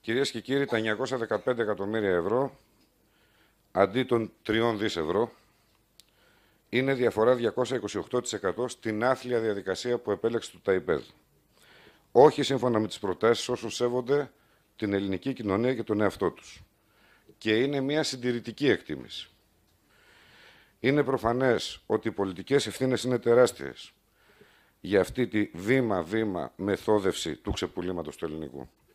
Κυρίες και κύριοι, τα 915 εκατομμύρια ευρώ αντί των 3 δις ευρώ είναι διαφορά 228% στην άθλια διαδικασία που επέλεξε το ΤΑΙΠΕΔ. Όχι σύμφωνα με τις προτάσεις όσων σέβονται την ελληνική κοινωνία και τον εαυτό τους. Και είναι μια συντηρητική εκτίμηση. Είναι προφανές ότι οι πολιτικές ευθύνες είναι τεράστιες για αυτή τη βήμα-βήμα μεθόδευση του ξεπουλήματος του ελληνικού.